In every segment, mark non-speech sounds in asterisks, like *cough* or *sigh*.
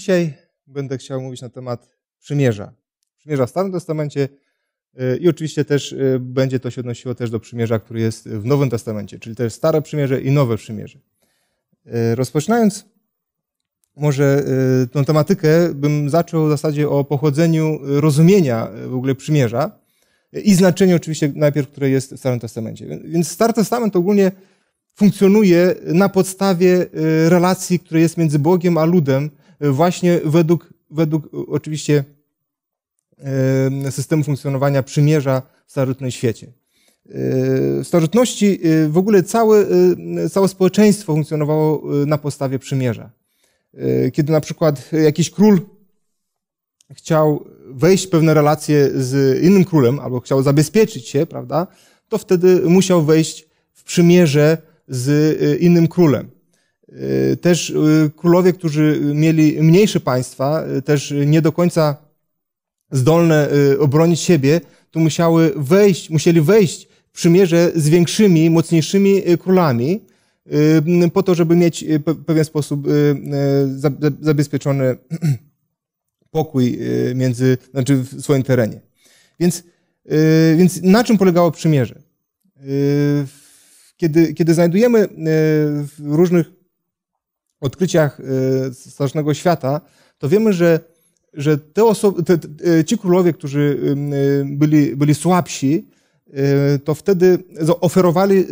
Dzisiaj będę chciał mówić na temat przymierza. Przymierza w Starym Testamencie y, i oczywiście też y, będzie to się odnosiło też do przymierza, który jest w Nowym Testamencie, czyli też stare przymierze i nowe przymierze. Y, rozpoczynając może tą tematykę, bym zaczął w zasadzie o pochodzeniu rozumienia w ogóle przymierza i znaczeniu oczywiście najpierw, które jest w Starym Testamencie. Więc Stary Testament ogólnie funkcjonuje na podstawie relacji, która jest między Bogiem a ludem właśnie według, według oczywiście systemu funkcjonowania przymierza w starożytnym świecie. E, w starożytności e, w ogóle całe, e, całe społeczeństwo funkcjonowało na podstawie przymierza. Kiedy na przykład jakiś król chciał wejść w pewne relacje z innym królem albo chciał zabezpieczyć się, prawda, to wtedy musiał wejść w przymierze z innym królem. Y, też y, królowie, którzy mieli mniejsze państwa, y, też nie do końca zdolne obronić siebie, tu musiały wejść, musieli wejść w przymierze z większymi, mocniejszymi królami, po to, żeby mieć w pewien sposób zabezpieczony *clears throat* pokój między, znaczy w swoim terenie. Więc, więc na czym polegało przymierze? Kiedy, kiedy znajdujemy w różnych odkryciach e, Starożytnego Świata, to wiemy, że, że te osoby, te, te, e, ci królowie, którzy e, byli, byli słabsi, to wtedy oferowali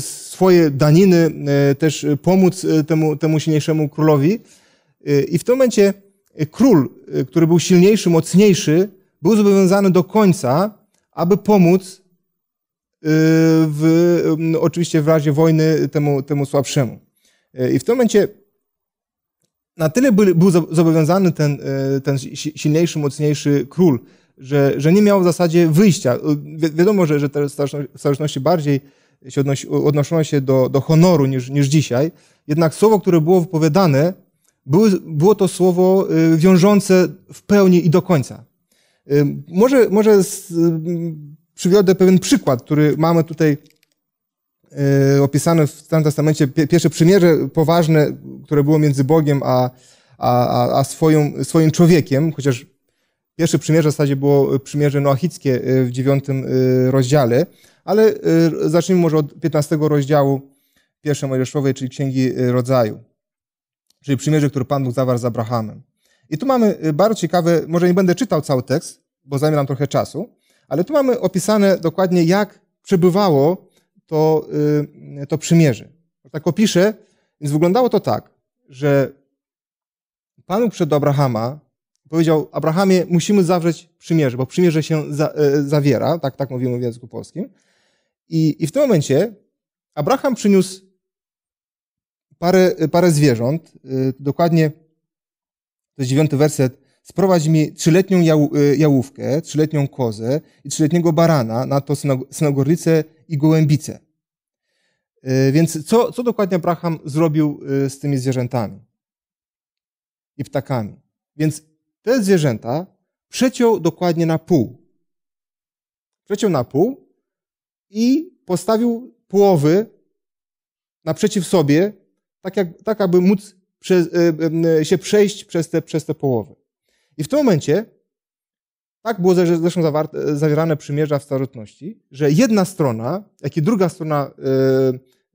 swoje daniny, też pomóc temu, temu silniejszemu królowi. I w tym momencie król, który był silniejszy, mocniejszy, był zobowiązany do końca, aby pomóc w, oczywiście w razie wojny temu, temu słabszemu. I w tym momencie na tyle był, był zobowiązany ten, e, ten silniejszy, mocniejszy król, że, że nie miał w zasadzie wyjścia. Wi wiadomo, że, że teraz starożytności bardziej się odnosi, odnoszono się do, do honoru niż, niż dzisiaj, jednak słowo, które było wypowiadane, były, było to słowo y, wiążące w pełni i do końca. Y, może, może z, y, przywiodę pewien przykład, który mamy tutaj Y, opisane w Starym Testamencie pierwsze przymierze poważne, które było między Bogiem a, a, a swoją, swoim człowiekiem, chociaż pierwsze przymierze w zasadzie było przymierze noachickie y, w dziewiątym y, rozdziale, ale zacznijmy może od 15 rozdziału pierwszej Mojżeszowej, czyli Księgi Rodzaju, czyli przymierze, które Pan Bóg zawarł z Abrahamem. I tu mamy bardzo ciekawe, może nie będę czytał cały tekst, bo zajmie nam trochę czasu, ale tu mamy opisane dokładnie, jak przebywało to, y, to przymierze. Tak opiszę, więc wyglądało to tak, że Pan przed Abrahama powiedział, Abrahamie, musimy zawrzeć przymierze, bo przymierze się za, e, zawiera, tak, tak mówimy w języku polskim. I, I w tym momencie Abraham przyniósł parę, parę zwierząt, y, dokładnie to jest dziewiąty werset, sprowadź mi trzyletnią e, jałówkę, trzyletnią kozę i trzyletniego barana na to synagorlicę i gołębice. E, więc co, co dokładnie Abraham zrobił e, z tymi zwierzętami i ptakami? Więc te zwierzęta przeciął dokładnie na pół. Przeciął na pół i postawił połowy naprzeciw sobie, tak, jak, tak aby móc e, się przejść przez te, przez te połowy. I w tym momencie tak było zresztą zawarte, zawierane przymierza w starożytności, że jedna strona, jak i druga strona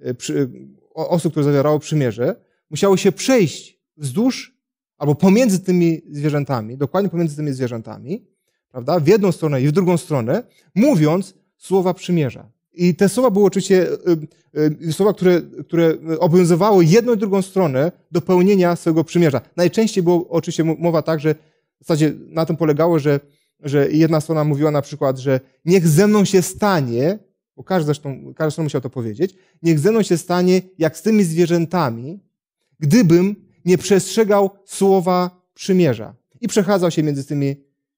y, przy, osób, które zawierało przymierze, musiały się przejść wzdłuż albo pomiędzy tymi zwierzętami, dokładnie pomiędzy tymi zwierzętami, prawda, w jedną stronę i w drugą stronę, mówiąc słowa przymierza. I te słowa były oczywiście y, y, słowa, które, które obowiązywały jedną i drugą stronę do pełnienia swojego przymierza. Najczęściej było oczywiście mowa tak, że w zasadzie na tym polegało, że że jedna strona mówiła na przykład, że niech ze mną się stanie, bo każdy zresztą, musiała musiał to powiedzieć, niech ze mną się stanie jak z tymi zwierzętami, gdybym nie przestrzegał słowa przymierza i przechadzał się między tymi,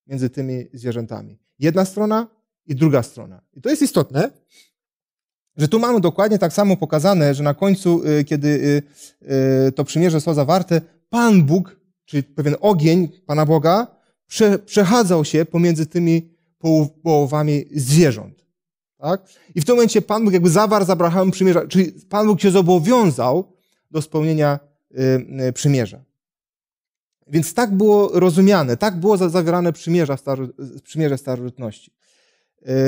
między tymi zwierzętami. Jedna strona i druga strona. I to jest istotne, że tu mamy dokładnie tak samo pokazane, że na końcu, y, kiedy y, y, to przymierze zostało zawarte, Pan Bóg, czyli pewien ogień Pana Boga, prze, przechadzał się pomiędzy tymi połowami zwierząt. Tak? I w tym momencie Pan Bóg jakby zawarł z Abrahamem przymierza, czyli Pan Bóg się zobowiązał do spełnienia y, y, przymierza. Więc tak było rozumiane, tak było zawierane przymierza w staro, przymierze starożytności.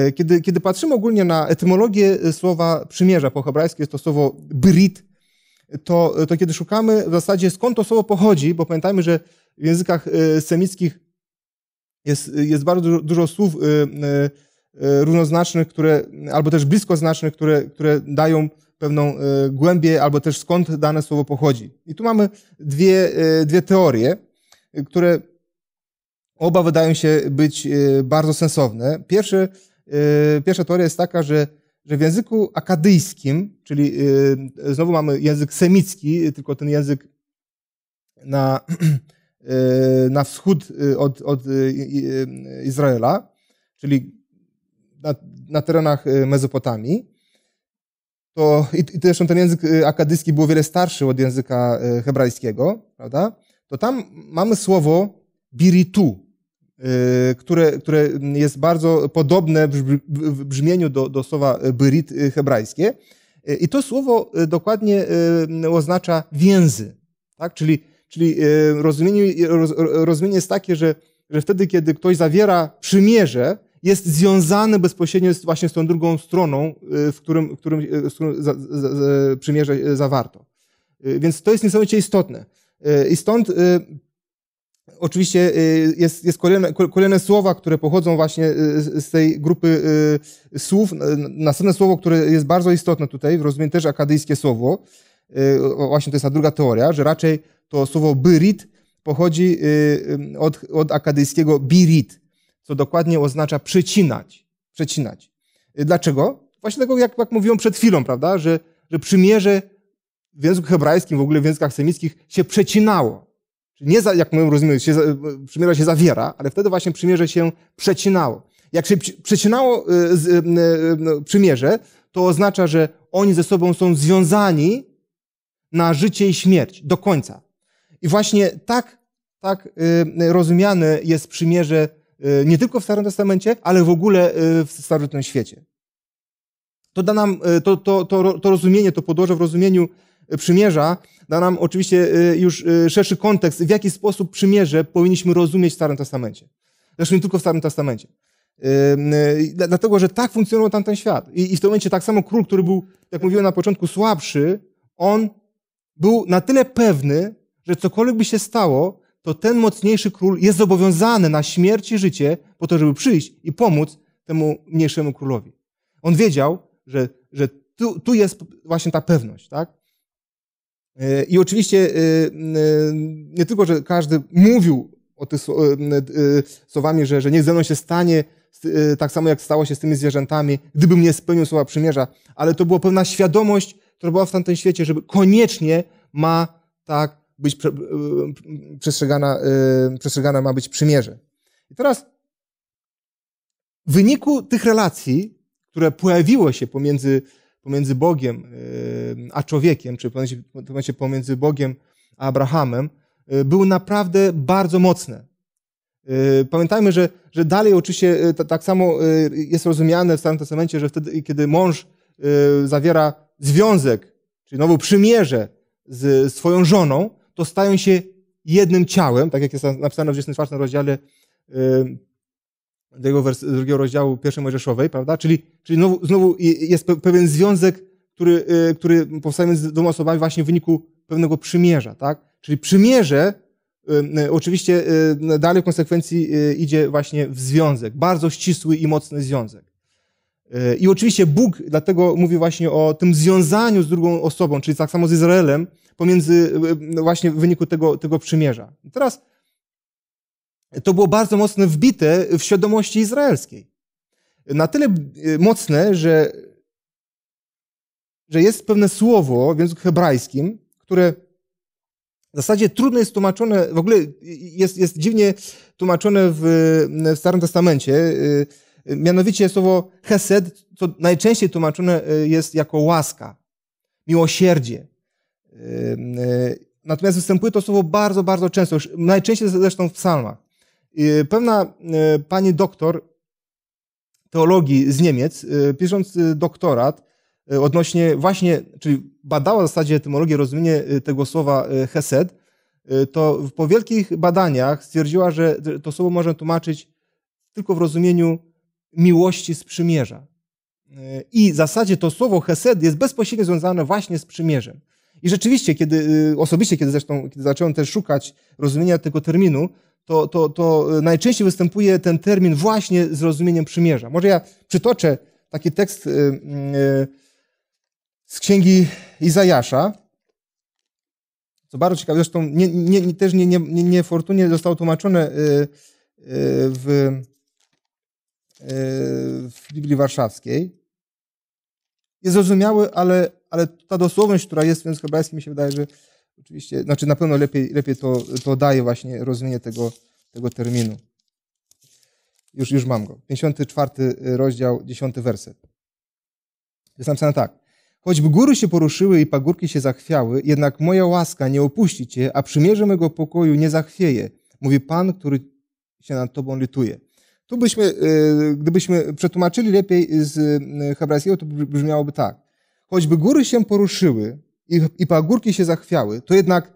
Y, kiedy, kiedy patrzymy ogólnie na etymologię słowa przymierza po hebrajsku, jest to słowo brit, to, to kiedy szukamy w zasadzie skąd to słowo pochodzi, bo pamiętajmy, że w językach y, semickich jest, jest bardzo dużo słów y, y, y, równoznacznych, które, albo też bliskoznacznych, które, które dają pewną głębię, albo też skąd dane słowo pochodzi. I tu mamy dwie, dwie teorie, które oba wydają się być bardzo sensowne. pierwsza teoria jest taka, że, że w języku akadyjskim, czyli znowu mamy język semicki, tylko ten język na *clears throat* Y, na wschód y, od, od y, Izraela, czyli na, na terenach Mezopotamii. To, i, I zresztą ten język akadyjski był o wiele starszy od języka hebrajskiego, prawda? To tam mamy słowo biritu, które, które jest bardzo podobne w brzmieniu do, do słowa byrit hebrajskie. I to słowo dokładnie oznacza więzy, tak? czyli Czyli y, rozumienie, y, roz, rozumienie jest takie, że, że wtedy, kiedy ktoś zawiera przymierze, jest związany bezpośrednio z, właśnie z tą drugą stroną, y, w którym, w którym, z którą za, za, za, przymierze zawarto. Więc to jest niesamowicie istotne. I stąd Oczywiście jest, jest kolejne, kolejne, słowa, które pochodzą właśnie z tej grupy słów. Następne słowo, które jest bardzo istotne tutaj, rozumiem też akadyjskie słowo, Y, właśnie to jest ta druga teoria, że raczej to słowo byrit pochodzi y, y, od, od akadyjskiego birit, co dokładnie oznacza przecinać. Przecinać. Dlaczego? Właśnie tego, jak, jak mówiłem przed chwilą, prawda, że, że przymierze w języku hebrajskim, w ogóle w językach semickich się przecinało. nie, za, jak my rozumiemy, się, przymierza się zawiera, ale wtedy właśnie przymierze się przecinało. Jak się przecinało y, y, y, przymierze, to oznacza, że oni ze sobą są związani na życie i śmierć do końca. I właśnie tak, tak y, rozumiane jest przymierze y, nie tylko w Starym Testamencie, ale w ogóle y, w starożytnym świecie. To da nam, to, to, to, to rozumienie, to podłoże w rozumieniu przymierza da nam oczywiście już szerszy kontekst, w jaki sposób przymierze powinniśmy rozumieć w Starym Testamencie. Zresztą nie tylko w Starym Testamencie. Dlatego, że tak funkcjonował tamten świat. I w tym momencie tak samo król, który był, jak mówiłem na początku, słabszy, on był na tyle pewny, że cokolwiek by się stało, to ten mocniejszy król jest zobowiązany na śmierć i życie po to, żeby przyjść i pomóc temu mniejszemu królowi. On wiedział, że, że tu, tu jest właśnie ta pewność, tak? E, I oczywiście e, e, nie tylko, że każdy mówił o tych słowami, że, że niech ze mną się stanie, tak samo jak stało się z tymi zwierzętami, gdybym nie spełnił słowa przymierza, ale to była pewna świadomość która była w tamtym świecie, żeby koniecznie ma tak być y, y, przestrzegana, y, przestrzegana ma być przymierze. I teraz w wyniku tych relacji, które pojawiło się pomiędzy, pomiędzy Bogiem a człowiekiem, czy pomiędzy, pomiędzy Bogiem a Abrahamem, były naprawdę bardzo mocne. Pamiętajmy, że, że dalej oczywiście tak samo jest rozumiane w Starym Testamencie, że wtedy, kiedy mąż zawiera związek, czyli nową przymierze z swoją żoną, to stają się jednym ciałem, tak jak jest napisane w 24 rozdziale y, tego wers- drugiego rozdziału pierwszej Mojżeszowej, prawda? Czyli, czyli znowu, znowu jest pewien związek, który, y, który powstaje między dwoma osobami właśnie w wyniku pewnego przymierza, tak? Czyli przymierze y, oczywiście dalej w konsekwencji idzie właśnie w związek, bardzo ścisły i mocny związek. E, I oczywiście Bóg, dlatego mówi właśnie o tym związaniu z drugą osobą, czyli tak samo z Izraelem, pomiędzy e, no właśnie w wyniku tego, tego przymierza. I teraz to było bardzo mocno wbite w świadomości izraelskiej. Na tyle e, mocne, że, że jest pewne słowo w języku hebrajskim, które w zasadzie trudno jest tłumaczone, w ogóle jest, jest dziwnie tłumaczone w, w Starym Testamencie. Mianowicie słowo hesed, co najczęściej tłumaczone e, jest jako łaska, miłosierdzie. E, e, natomiast występuje to słowo bardzo, bardzo często, najczęściej zresztą w psalmach. Pewna pani doktor teologii z Niemiec, pisząc doktorat odnośnie właśnie, czyli badała w zasadzie etymologię, rozumienie tego słowa hesed, to po wielkich badaniach stwierdziła, że to słowo można tłumaczyć tylko w rozumieniu miłości z przymierza. I w zasadzie to słowo hesed jest bezpośrednio związane właśnie z przymierzem. I rzeczywiście, kiedy, y, osobiście, kiedy zresztą kiedy zacząłem też szukać rozumienia tego terminu, to, to, to najczęściej występuje ten termin właśnie z rozumieniem przymierza. Może ja przytoczę taki tekst y, y, z księgi Izajasza, co bardzo ciekawe, zresztą nie, nie, też niefortunnie nie, nie, zostało tłumaczone w E, w Biblii Warszawskiej. Jest zrozumiały, ale, ale ta dosłowność, która jest w języku hebrajskim, mi się wydaje, że oczywiście, znaczy na pewno lepiej, lepiej to, to daje właśnie rozumienie tego, tego terminu. Już, już mam go. 54 rozdział, 10 werset. Jest napisane tak. Choćby góry się poruszyły i pagórki się zachwiały, jednak moja łaska nie opuści cię, a przymierze mego pokoju nie zachwieje, mówi Pan, który się nad tobą lituje. Tu byśmy, y, gdybyśmy przetłumaczyli lepiej z y, hebrajskiego, to brzmiałoby tak. Choćby góry się poruszyły i, i pagórki się zachwiały, to jednak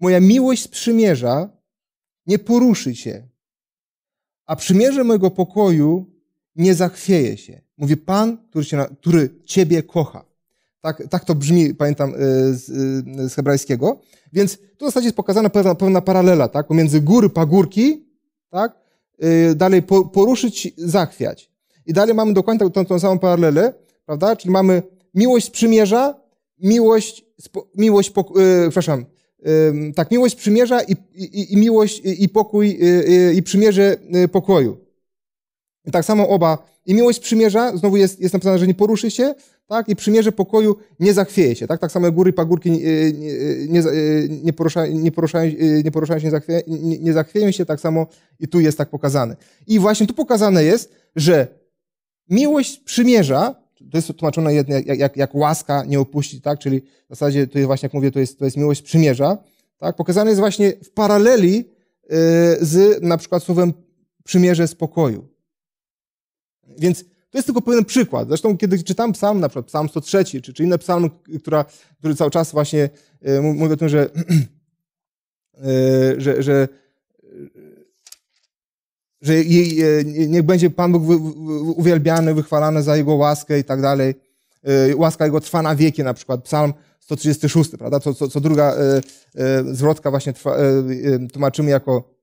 moja miłość z przymierza nie poruszy się, a przymierze mojego pokoju nie zachwieje się. Mówi Pan, który, się, który Ciebie kocha. Tak, tak to brzmi, pamiętam, y, z, z hebrajskiego. Więc tu w zasadzie jest pokazana pewna, pewna paralela tak, pomiędzy góry, pagórki, tak, Y, dalej poruszyć, zachwiać. I dalej mamy dokładnie tą, tą samą paralelę, prawda? Czyli mamy miłość przymierza, miłość, spo, miłość poko- yy, przepraszam, yy, tak, miłość przymierza i, i, i miłość i, i pokój, yy, i przymierze y, pokoju. I tak samo oba. I miłość przymierza, znowu jest, jest napisane, że nie poruszy się, tak? I przymierze pokoju nie zachwieje się, tak? Tak samo góry, pagórki nie, poruszają, się, nie, zachwie, nie, nie zachwieją się, tak samo i tu jest tak pokazane. I właśnie tu pokazane jest, że miłość przymierza, to jest tłumaczone jak, jak, jak łaska nie opuści, tak? Czyli w zasadzie to jest właśnie, jak mówię, to jest, to jest miłość przymierza, tak? Pokazane jest właśnie w paraleli e, z na przykład słowem przymierze spokoju, więc to jest tylko pewien przykład. Zresztą, kiedy czytam psalm, na przykład psalm 103, czy, czy inne psalmy, która, który cały czas właśnie yy, mówi o tym, że, yy, *clears throat* że, że, że jej, e, niech będzie Pan Bóg uwielbiany, wychwalany za Jego łaskę i tak dalej. Yy, łaska Jego trwa na wieki, na przykład psalm 136, prawda? Co, co, co druga zwrotka właśnie trwa, tłumaczymy jako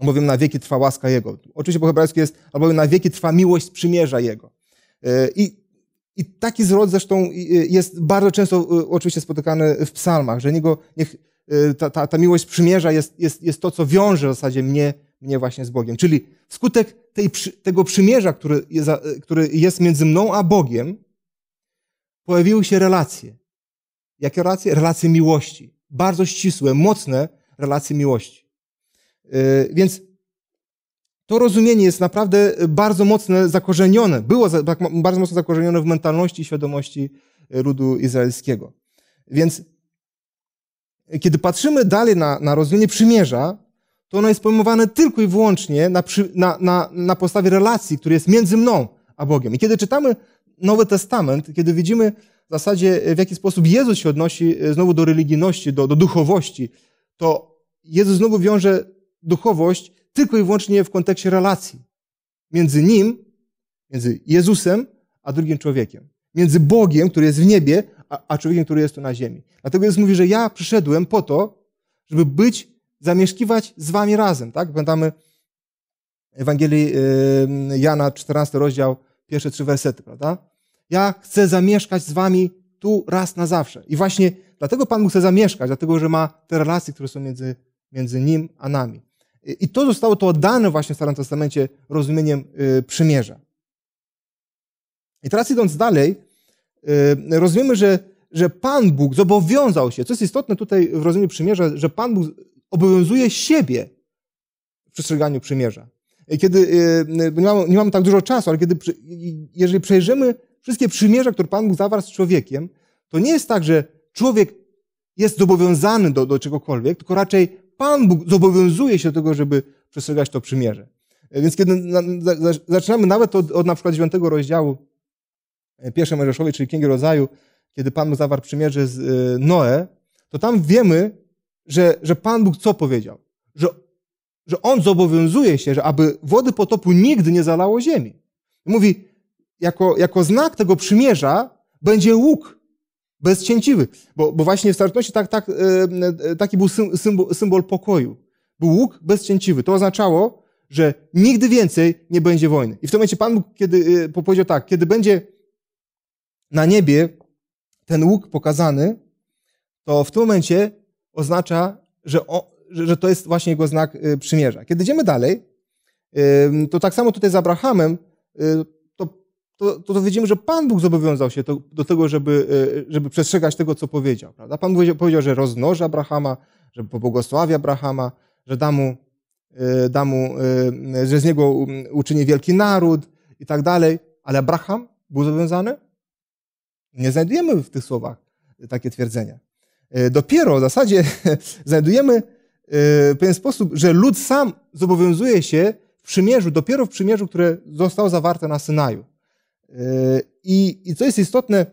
albowiem na wieki trwa łaska Jego. Oczywiście po hebrajsku jest, albowiem na wieki trwa miłość przymierza Jego. E, I, i taki zwrot zresztą e, jest bardzo często e, oczywiście spotykany w psalmach, że niego, niech ta, ta, ta miłość przymierza jest, jest, jest to, co wiąże w zasadzie mnie, mnie właśnie z Bogiem. Czyli skutek tej, tego przymierza, który jest, który jest między mną a Bogiem, pojawiły się relacje. Jakie relacje? Relacje miłości. Bardzo ścisłe, mocne relacje miłości. Y, więc to rozumienie jest naprawdę bardzo mocno zakorzenione, było tak bardzo mocno zakorzenione w mentalności i świadomości ludu izraelskiego. Więc kiedy patrzymy dalej na, na rozumienie przymierza, to ono jest pojmowane tylko i wyłącznie na, na, na, na podstawie relacji, która jest między mną a Bogiem. I kiedy czytamy Nowy Testament, kiedy widzimy w zasadzie, w jaki sposób Jezus się odnosi e, znowu do religijności, do, do duchowości, to Jezus znowu wiąże duchowość tylko i wyłącznie w kontekście relacji między nim, między Jezusem, a drugim człowiekiem. Między Bogiem, który jest w niebie, a, a człowiekiem, który jest tu na ziemi. Dlatego Jezus mówi, że ja przyszedłem po to, żeby być, zamieszkiwać z wami razem. Tak? Pamiętamy Ewangelii Jana, 14 rozdział, pierwsze trzy wersety, prawda? Ja chcę zamieszkać z wami tu raz na zawsze. I właśnie dlatego Pan mu chce zamieszkać, dlatego że ma te relacje, które są między, między nim a nami. I to zostało to oddane właśnie w Starym Testamencie rozumieniem y, przymierza. I teraz idąc dalej, y, rozumiemy, że, że Pan Bóg zobowiązał się, co jest istotne tutaj w rozumieniu przymierza, że Pan Bóg obowiązuje siebie w przestrzeganiu przymierza. Kiedy, y, nie mamy, nie mamy tak dużo czasu, ale kiedy, jeżeli przejrzymy wszystkie przymierza, które Pan Bóg zawarł z człowiekiem, to nie jest tak, że człowiek jest zobowiązany do, do czegokolwiek, tylko raczej Pan Bóg zobowiązuje się do tego, żeby przestrzegać to przymierze. E, więc kiedy zaczynamy nawet od, od na przykład dziewiątego rozdziału e, pierwszej Mojżeszowej, czyli Księgi Rodzaju, kiedy Pan Bóg zawarł przymierze z e, Noe, to tam wiemy, że, że Pan Bóg co powiedział? Że, że On zobowiązuje się, że aby wody potopu nigdy nie zalało ziemi. Mówi, jako, jako znak tego przymierza będzie łuk, bezcięciwy, bo, bo właśnie w starożytności tak, tak, e, e, taki był symbol, symbol pokoju. Był łuk bezcięciwy. To oznaczało, że nigdy więcej nie będzie wojny. I w tym momencie Pan Bóg kiedy, e, powiedział tak, kiedy będzie na niebie ten łuk pokazany, to w tym momencie oznacza, że, o, że to jest właśnie jego znak przymierza. Kiedy idziemy dalej, to tak samo tutaj z Abrahamem to, to, to widzimy, że Pan Bóg zobowiązał się to, do tego, żeby, e, żeby przestrzegać tego, co powiedział. Prawda? Pan Bóg powiedział, że roznoża Abrahama, że pobłogosławi Abrahama, że da mu, e, da mu, e, że z niego uczyni wielki naród i tak dalej. Ale Abraham był zobowiązany? Nie znajdujemy w tych słowach takie twierdzenia. Dopiero w zasadzie *laughs* znajdujemy w pewien sposób, że lud sam zobowiązuje się w przymierzu, dopiero w przymierzu, które zostało zawarte na Synaju. I, I co jest istotne,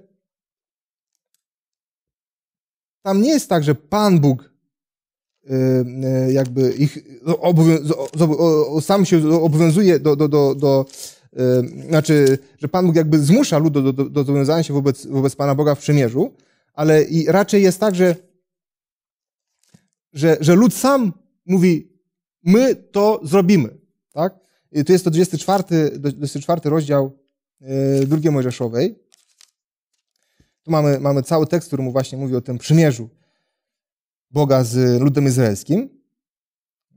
tam nie jest tak, że Pan Bóg e, jakby ich sam się obowiązuje do, do, do, do e, znaczy, że Pan Bóg jakby zmusza lud do, do, do zobowiązania się wobec, wobec Pana Boga w przymierzu, ale i raczej jest tak, że, że, że lud sam mówi, my to zrobimy, tak? I tu jest to 24, 24 rozdział Y, drugiej Mojżeszowej. Tu mamy, mamy cały tekst, który mu właśnie mówi o tym przymierzu Boga z ludem izraelskim.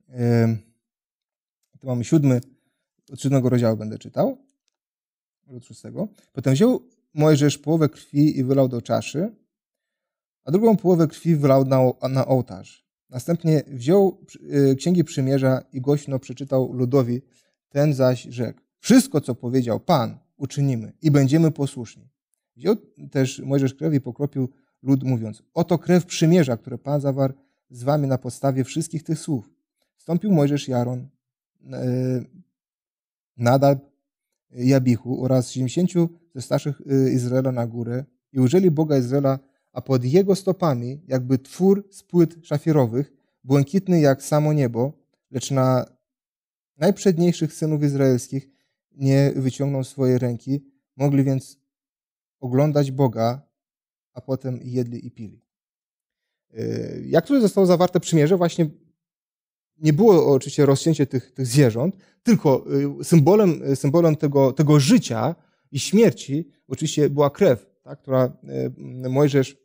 Y, tu mamy siódmy, od siódmego rozdziału będę czytał, od szóstego. Potem wziął Mojżesz połowę krwi i wylał do czaszy, a drugą połowę krwi wylał na, na ołtarz. Następnie wziął y, księgi przymierza i głośno przeczytał ludowi, ten zaś rzekł: Wszystko, co powiedział Pan, uczynimy i będziemy posłuszni. Wziął też Mojżesz krew i pokropił lud, mówiąc: Oto krew przymierza, które Pan zawarł z wami na podstawie wszystkich tych słów. Wstąpił Mojżesz Jaron e, Nadab, Jabichu oraz 70 ze starszych e, Izraela na górę i użyli Boga Izraela, a pod jego stopami, jakby twór z płyt szafirowych, błękitny jak samo niebo, lecz na najprzedniejszych synów izraelskich nie wyciągnął swojej ręki. Mogli więc oglądać Boga, a potem jedli i pili. Yy, jak tutaj zostało zawarte przymierze, właśnie nie było oczywiście rozcięcie tych, tych zwierząt, tylko yy, symbolem, yy, symbolem tego, tego życia i śmierci oczywiście była krew, tak, która Mojżesz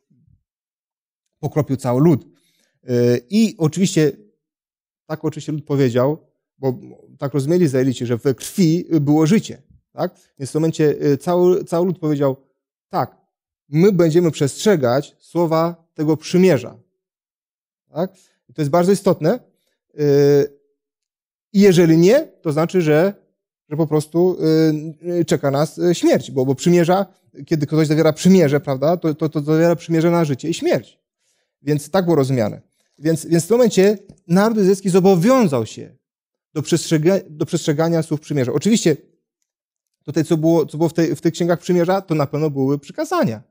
pokropił cały lud. I oczywiście, tak oczywiście lud powiedział, bo tak rozumieli Izraelici, że w krwi było życie. Tak? Więc w tym momencie y, cały, cały lud powiedział, tak, my będziemy przestrzegać słowa tego przymierza. Tak? to jest bardzo istotne. Y, I jeżeli nie, to znaczy, że, że po prostu y, czeka nas śmierć, bo, bo przymierza, kiedy ktoś zawiera przymierze, prawda, to, to, to zawiera przymierze na życie i śmierć. Więc tak było rozumiane. Więc, więc w tym momencie naród izraelski zobowiązał się do, przestrzega, do przestrzegania słów przymierza. Oczywiście tutaj, co było, co było w, w tych księgach przymierza, to na pewno były przykazania.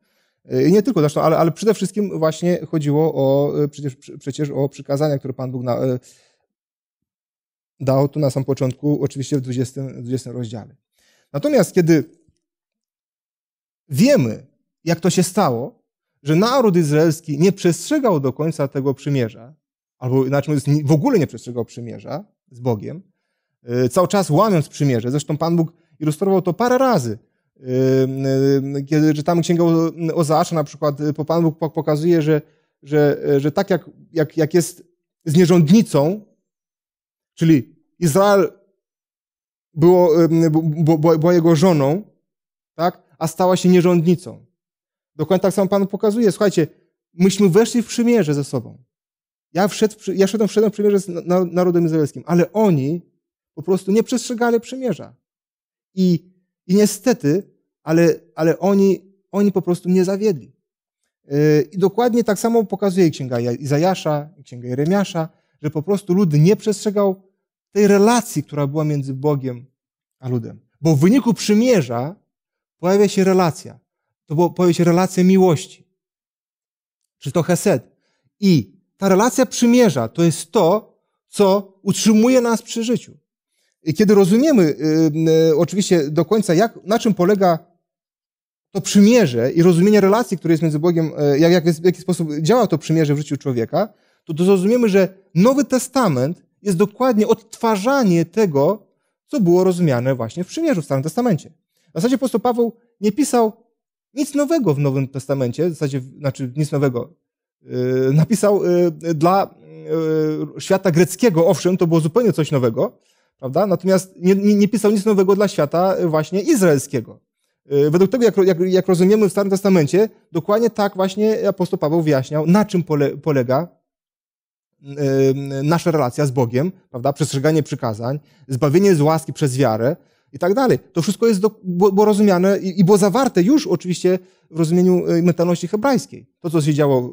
Y, nie tylko zresztą, ale, ale przede wszystkim właśnie chodziło o, y, przecież, przecież o przykazania, które Pan Bóg na, y, dał tu na samym początku, oczywiście w 20, 20 rozdziale. Natomiast kiedy wiemy, jak to się stało, że naród izraelski nie przestrzegał do końca tego przymierza, albo inaczej mówiąc, w ogóle nie przestrzegał przymierza, z Bogiem, y, cały czas łamiąc przymierze. Zresztą Pan Bóg ilustrował to parę razy. Y, y, kiedy czytamy Księgę Ozaasza, na przykład, po Pan Bóg pokazuje, że, że, że tak jak, jak, jak jest z nierządnicą, czyli Izrael było, było, była jego żoną, tak? a stała się nierządnicą. Dokładnie tak samo Pan pokazuje. Słuchajcie, myśmy weszli w przymierze ze sobą. Ja, wszedł, ja szedłem, wszedłem w przymierze z narodem izraelskim, ale oni po prostu nie przestrzegali przymierza. I, i niestety, ale, ale oni, oni po prostu nie zawiedli. Y, I dokładnie tak samo pokazuje Księga Izajasza, Księga Jeremiasza, że po prostu lud nie przestrzegał tej relacji, która była między Bogiem a ludem. Bo w wyniku przymierza pojawia się relacja. To pojawia się relacja miłości. Czy to hesed. I ta relacja przymierza to jest to, co utrzymuje nas przy życiu. I kiedy rozumiemy y, y, oczywiście do końca, jak, na czym polega to przymierze i rozumienie relacji, które jest między Bogiem, y, jak, jak, w jaki sposób działa to przymierze w życiu człowieka, to, to zrozumiemy, że Nowy Testament jest dokładnie odtwarzanie tego, co było rozumiane właśnie w przymierzu w Starym Testamencie. W zasadzie apostoł Paweł nie pisał nic nowego w Nowym Testamencie, w zasadzie, znaczy nic nowego, Y, napisał y, dla y, świata greckiego, owszem, to było zupełnie coś nowego, prawda? Natomiast nie, nie pisał nic nowego dla świata właśnie izraelskiego. Według tego, jak, jak, jak, rozumiemy w Starym Testamencie, dokładnie tak właśnie apostoł Paweł wyjaśniał, na czym pole, polega nasza relacja z Bogiem, prawda? przestrzeganie przykazań, zbawienie z łaski przez wiarę, i tak dalej. To wszystko jest do, było, rozumiane i, i było zawarte już oczywiście w rozumieniu e, mentalności hebrajskiej. To, co się działo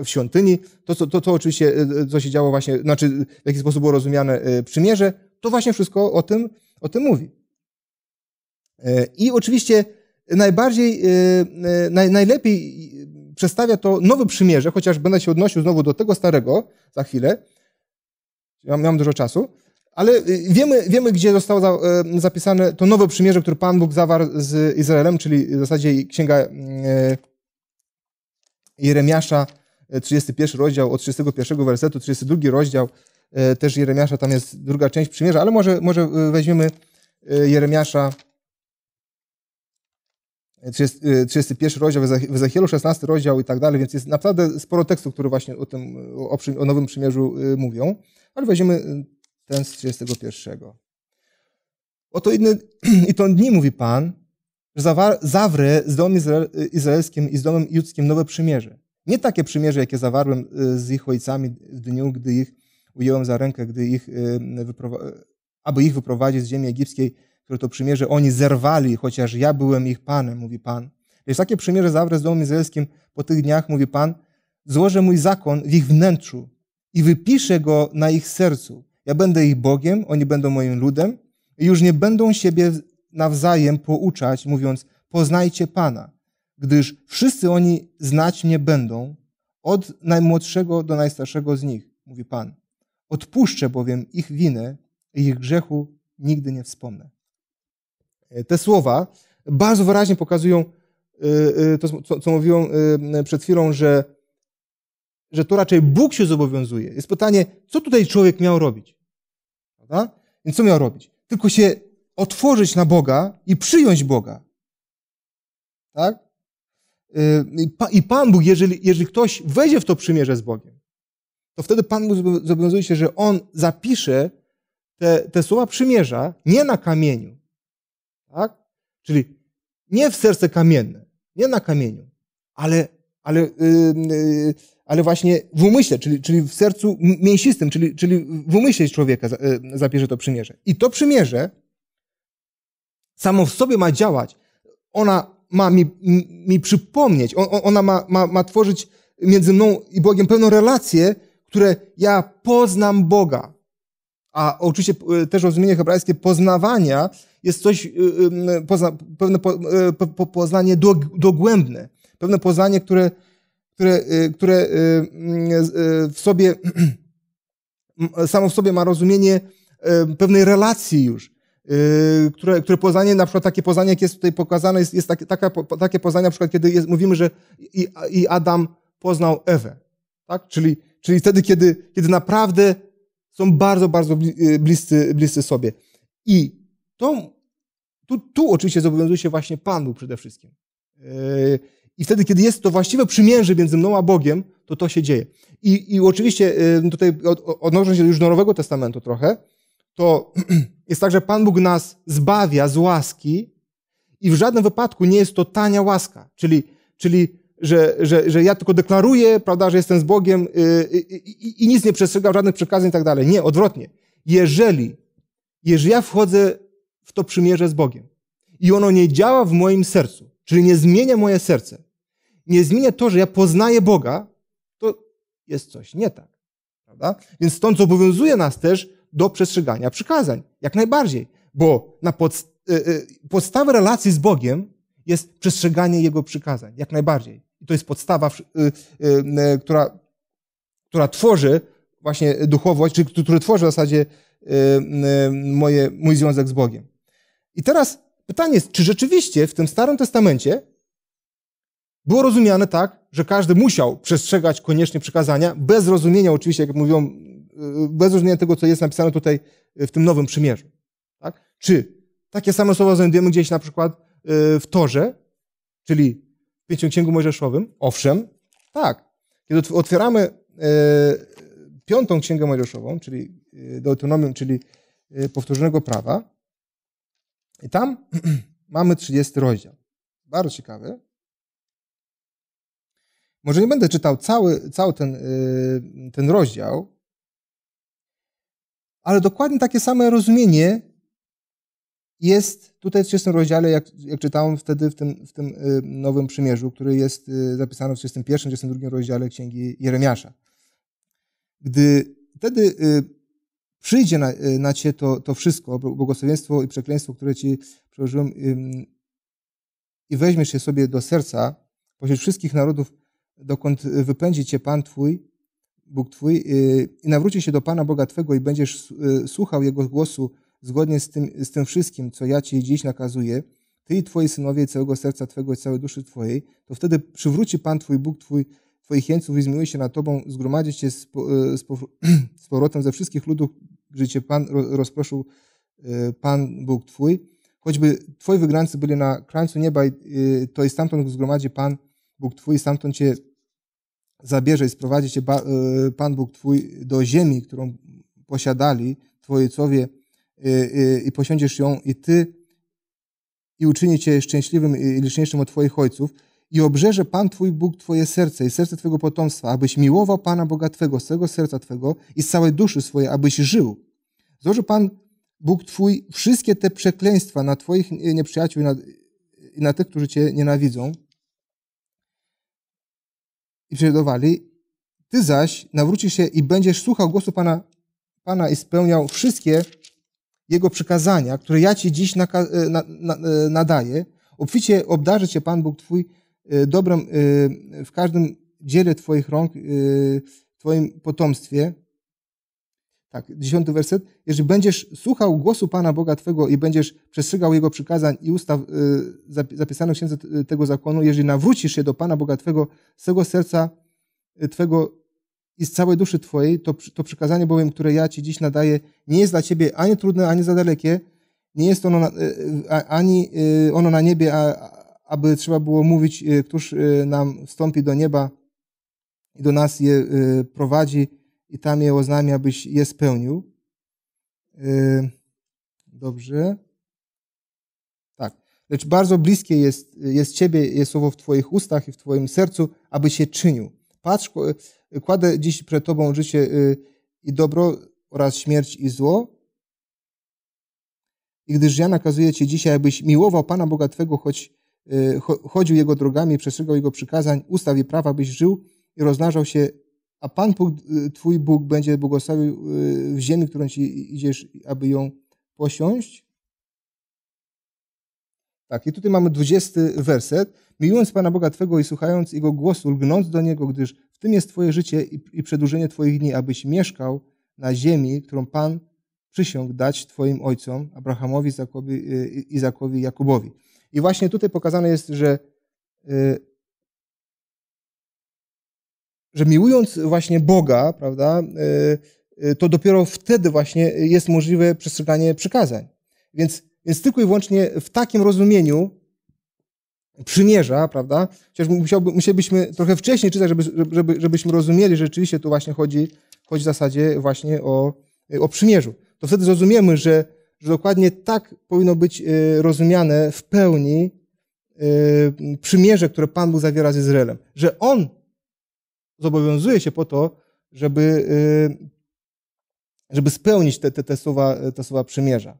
e, w świątyni, to, co, to, to oczywiście, e, co się działo właśnie, znaczy w jaki sposób było rozumiane przymierze, to właśnie wszystko o tym, o tym mówi. I oczywiście najbardziej, naj, najlepiej przedstawia to nowe przymierze, chociaż będę się odnosił znowu do tego starego za chwilę, ja mam dużo czasu, ale y, wiemy, wiemy gdzie zostało za, y, zapisane to nowe przymierze, które Pan Bóg zawarł z Izraelem, czyli w zasadzie księga e, Jeremiasza, 31 rozdział, od 31 wersetu, 32 rozdział, e, też Jeremiasza, tam jest druga część przymierza, ale może, może weźmiemy Jeremiasza, 30, 31 rozdział, w Ezechielu 16 rozdział i tak dalej, więc jest naprawdę sporo tekstów, które właśnie o tym, o, o nowym przymierzu mówią, ale weźmiemy ten z 31. Oto inny, *clears throat* i to dni, mówi Pan, że zawrę z domem y, izraelskim i z domem judzkim nowe przymierze. Nie takie przymierze, jakie zawarłem y, z ich ojcami w dniu, gdy ich ująłem za rękę, gdy ich, y, aby ich wyprowadzić z ziemi egipskiej, które to przymierze oni zerwali, chociaż ja byłem ich Panem, mówi Pan. Lecz takie przymierze zawrę z domem izraelskim po tych dniach, mówi Pan, złożę mój zakon w ich wnętrzu i wypiszę go na ich sercu ja będę ich Bogiem, oni będą moim ludem i już nie będą siebie nawzajem pouczać, mówiąc: Poznajcie Pana, gdyż wszyscy oni znać mnie będą, od najmłodszego do najstarszego z nich, mówi Pan. Odpuszczę bowiem ich winę i ich grzechu nigdy nie wspomnę. E, te słowa bardzo wyraźnie pokazują y, y, to, co mówiłem y, przed chwilą, że że to raczej Bóg się zobowiązuje. Jest pytanie, co tutaj człowiek miał robić? Prawda? Więc co miał robić? Tylko się otworzyć na Boga i przyjąć Boga. Tak? Yy, I Pan Bóg, jeżeli, jeżeli ktoś wejdzie w to przymierze z Bogiem, to wtedy Pan Bóg zobowiązuje się, że On zapisze te, te słowa przymierza nie na kamieniu. Tak? Czyli nie w serce kamienne, nie na kamieniu, ale, ale yy, yy, ale właśnie w umyśle, czyli, czyli w sercu mięsistym, czyli, czyli w umyśle człowieka zapierze e, to przymierze. I to przymierze samo w sobie ma działać. Ona ma mi, mi przypomnieć, ona ma, ma, ma tworzyć między mną i Bogiem pewną relację, które ja poznam Boga. A oczywiście e, też rozumienie hebrajskie poznawania jest coś, e, pewne poznanie dogłębne, pewne poznanie, które które, y, które y, mm, y, w sobie, *clears throat* samo w sobie ma rozumienie pewnej relacji już. Które, które poznanie, na przykład takie poznanie, jak jest tutaj pokazane, jest, jest takie, taka, takie poznanie, na przykład kiedy jest, mówimy, że i, i Adam poznał Ewę. Tak? Czyli, czyli wtedy, kiedy, kiedy naprawdę są bardzo, bardzo bliscy, bliscy sobie. I to, tu, tu oczywiście zobowiązuje się właśnie Panu przede wszystkim. I wtedy, kiedy jest to właściwe przymierze między mną a Bogiem, to to się dzieje. I, i oczywiście y, tutaj odnosząc się już do Nowego Testamentu trochę, to *clears throat* jest tak, że Pan Bóg nas zbawia z łaski i w żadnym wypadku nie jest to tania łaska. Czyli, czyli że, że, że ja tylko deklaruję, prawda, że jestem z Bogiem y, y, i, i, i nic nie przestrzegam, żadnych przekazań i tak dalej. Nie, odwrotnie. Jeżeli, jeżeli ja wchodzę w to przymierze z Bogiem i ono nie działa w moim sercu, czyli nie zmienia moje serce, nie zmienia to, że ja poznaję Boga, to jest coś nie tak. Prawda? Więc stąd zobowiązuje nas też do przestrzegania przykazań, jak najbardziej, bo na podst- y, y, podstawę relacji z Bogiem jest przestrzeganie Jego przykazań, jak najbardziej. I to jest podstawa, y, która, która tworzy właśnie duchowość, czy który tworzy w zasadzie moje, mój związek z Bogiem. I teraz pytanie jest, czy rzeczywiście w tym Starym Testamencie było rozumiane tak, że każdy musiał przestrzegać koniecznie przekazania bez rozumienia oczywiście, jak mówią, yy, bez rozumienia tego, co jest napisane tutaj yy, w tym Nowym Przymierzu. Tak? Czy takie same słowa znajdujemy gdzieś na przykład yy, w Torze, czyli w Księgu Mojżeszowym? Owszem, tak. Kiedy otwieramy Piątą Księgę Mojżeszową, czyli Deuteronomium, czyli powtórzonego prawa, i tam *clears throat* mamy 30 rozdział. Bardzo ciekawy. Może nie będę czytał cały, cały ten, y, ten rozdział, ale dokładnie takie same rozumienie jest tutaj w 30 rozdziale, jak, jak czytałem wtedy w tym, w tym y, Nowym Przymierzu, który jest y, zapisany w 31, 32 rozdziale Księgi Jeremiasza. Gdy wtedy przyjdzie na, na cię to, to wszystko, błogosławieństwo i przekleństwo, które ci przełożyłem, i weźmiesz je sobie do serca pośród wszystkich narodów, dokąd y, wypędzi cię Pan Twój, Bóg Twój, y, i nawróci się do Pana Boga Twego i będziesz y, słuchał Jego głosu zgodnie z tym, z tym wszystkim, co ja Ci dziś nakazuję, Ty i Twoi synowie, całego serca Twego i całej duszy Twojej, to wtedy przywróci Pan Twój Bóg Twój Twoich jeńców i zmiłuje się na Tobą, zgromadzi Cię z, z, *clears throat* z powrotem ze wszystkich ludów, gdzie Cię Pan rozproszył, Pan Bóg Twój. Choćby Twoi wygnańcy byli na krańcu nieba, to i stamtąd zgromadzi Pan Bóg Twój, stamtąd Cię zabierze i sprowadzi cię e, Pan Bóg Twój do ziemi, którą posiadali Twoi ojcowie e, e, i posiądziesz ją i Ty i uczyni Cię szczęśliwym i liczniejszym od Twoich ojców i obrzeże Pan Twój Bóg Twoje serce i serce Twojego potomstwa, abyś miłował Pana Boga Twego, z całego serca Twego i z całej duszy swojej, abyś żył. Złoży Pan Bóg Twój wszystkie te przekleństwa na Twoich nieprzyjaciół i na, i na tych, którzy Cię nienawidzą, i prześladowali, ty zaś nawrócisz się i będziesz słuchał głosu Pana, Pana i spełniał wszystkie Jego przykazania, które ja Ci dziś naka, e, na, na, e, nadaję. Obficie obdarzy Cię Pan Bóg Twój e, dobrem w każdym dziele Twoich rąk, w Twoim potomstwie, tak, dziesiąty werset. Jeżeli będziesz słuchał głosu Pana Boga Twego i będziesz przestrzegał Jego przykazań i ustaw y, zapisanych w księdze y, tego zakonu, jeżeli nawrócisz się do Pana Boga Twego z całego serca y, Twego i z całej duszy Twojej, to, to przykazanie bowiem, które ja Ci dziś nadaję, nie jest dla Ciebie ani trudne, ani za dalekie, nie jest ono na, ani ono na niebie, a, aby trzeba było mówić, któż nam wstąpi do nieba i do nas je prowadzi, i tam je oznajmia, abyś je spełnił. Yy, dobrze. Tak. Lecz bardzo bliskie jest, jest Ciebie, jest słowo w Twoich ustach i w Twoim sercu, aby się czynił. Patrz, kładę dziś przed Tobą życie yy, i dobro oraz śmierć i zło. I gdyż ja nakazuję Ci dzisiaj, abyś miłował Pana Boga Twego, choć yy, chodził Jego drogami, przestrzegał Jego przykazań, ustaw i prawa, byś żył i rozmnażał się a Pan Bóg, y, Twój Bóg będzie błogosławił y, w ziemi, którą Ci idziesz, aby ją posiąść. Tak, i tutaj mamy dwudziesty werset. Miłując Pana Boga Twego i słuchając Jego głosu, lgnąc do Niego, gdyż w tym jest Twoje życie i przedłużenie Twoich dni, abyś mieszkał na ziemi, którą Pan przysiągł dać Twoim ojcom, Abrahamowi, Izakowi, y, Izakowi Jakubowi. I właśnie tutaj pokazane jest, że że miłując właśnie Boga, prawda, y, y, to dopiero wtedy właśnie jest możliwe przestrzeganie przykazań. Więc, więc tylko i wyłącznie w takim rozumieniu przymierza, prawda, chociaż musielibyśmy trochę wcześniej czytać, żeby, żeby, żebyśmy rozumieli, że rzeczywiście tu właśnie chodzi, chodzi w zasadzie właśnie o, o przymierzu. To wtedy zrozumiemy, że, że dokładnie tak powinno być y, rozumiane w pełni przymierze, które Pan Bóg zawiera z Izraelem. Że On zobowiązuje się po to, żeby, y, żeby spełnić te, te, te, słowa, te słowa przymierza.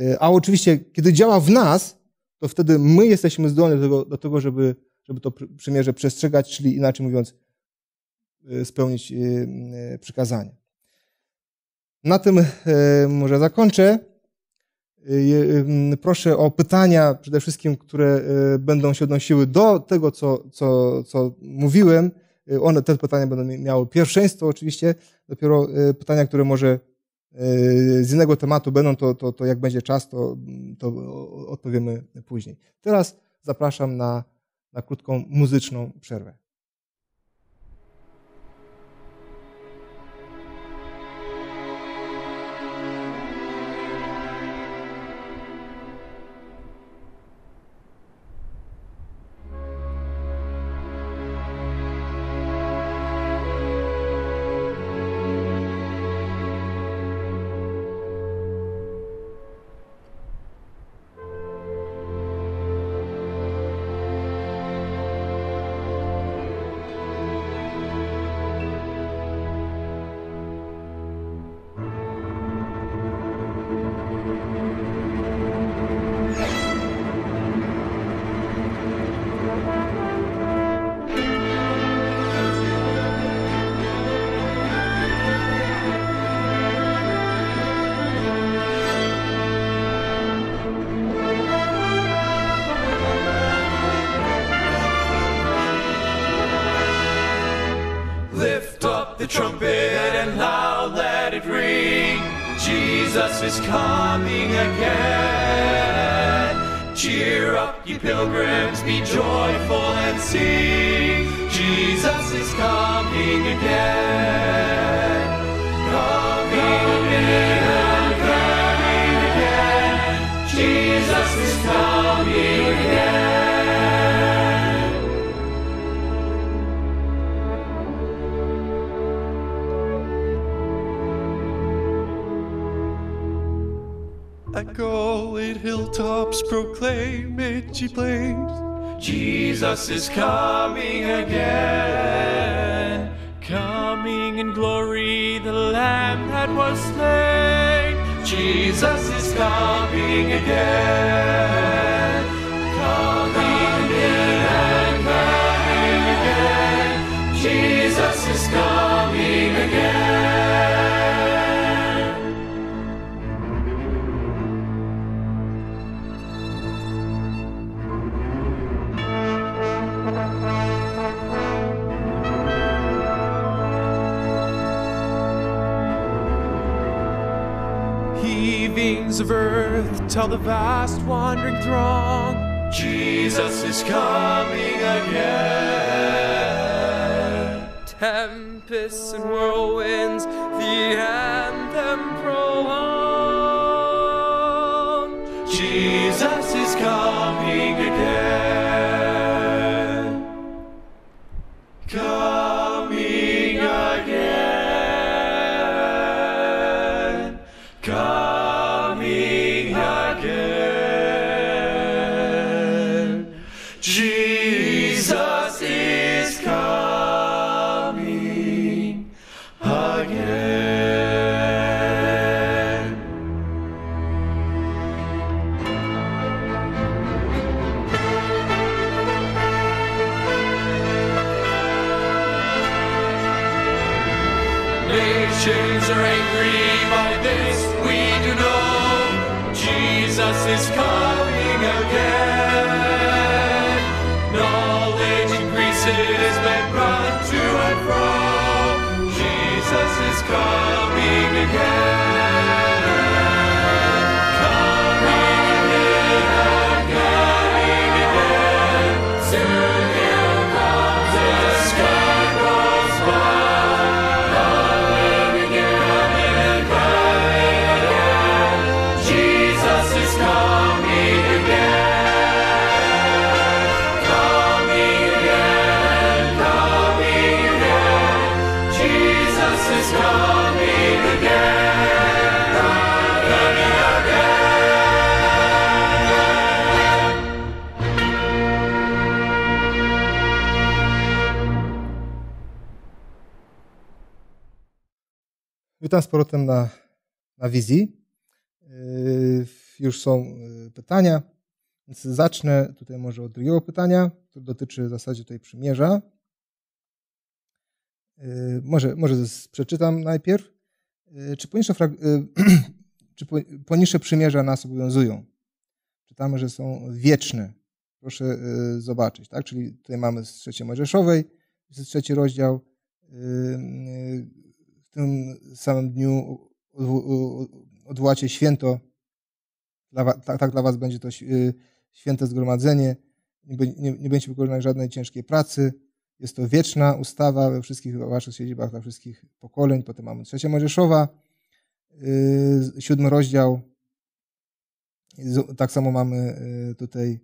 Y, a oczywiście, kiedy działa w nas, to wtedy my jesteśmy zdolni do tego, do tego żeby, żeby to przymierze przestrzegać, czyli inaczej mówiąc, y, spełnić przykazanie. Na tym może zakończę. Proszę o pytania przede wszystkim, które będą się odnosiły do tego, co, co, co mówiłem. Y, one, te pytania będą miały pierwszeństwo oczywiście, dopiero y, pytania, które może y, z innego tematu będą, to, to, to jak będzie czas, to, to odpowiemy później. Teraz zapraszam na, na krótką muzyczną przerwę. she plays. Jesus is coming. tell the vast wandering throng Jesus is coming again. Tempests and whirlwinds, the anthem prolonged. Jesus is coming again. witam z powrotem na, na wizji. Yy, już są yy, pytania, więc zacznę tutaj może od drugiego pytania, które dotyczy w zasadzie tutaj przymierza. Yy, może, może przeczytam najpierw. Czy poniższe, *clears throat* czy poniższe przymierza nas obowiązują? Czytamy, że są wieczne. Proszę zobaczyć, tak? Czyli tutaj mamy z trzeciej Mojżeszowej, jest trzeci rozdział, tym samym dniu odwołacie święto. tak, tak dla was będzie to y, święte zgromadzenie. Nie, nie, nie będziecie wykonać żadnej ciężkiej pracy. Jest to wieczna ustawa we wszystkich waszych siedzibach dla wszystkich pokoleń. Potem mamy trzecia Mojżeszowa, y, siódmy rozdział. Tak samo mamy y, tutaj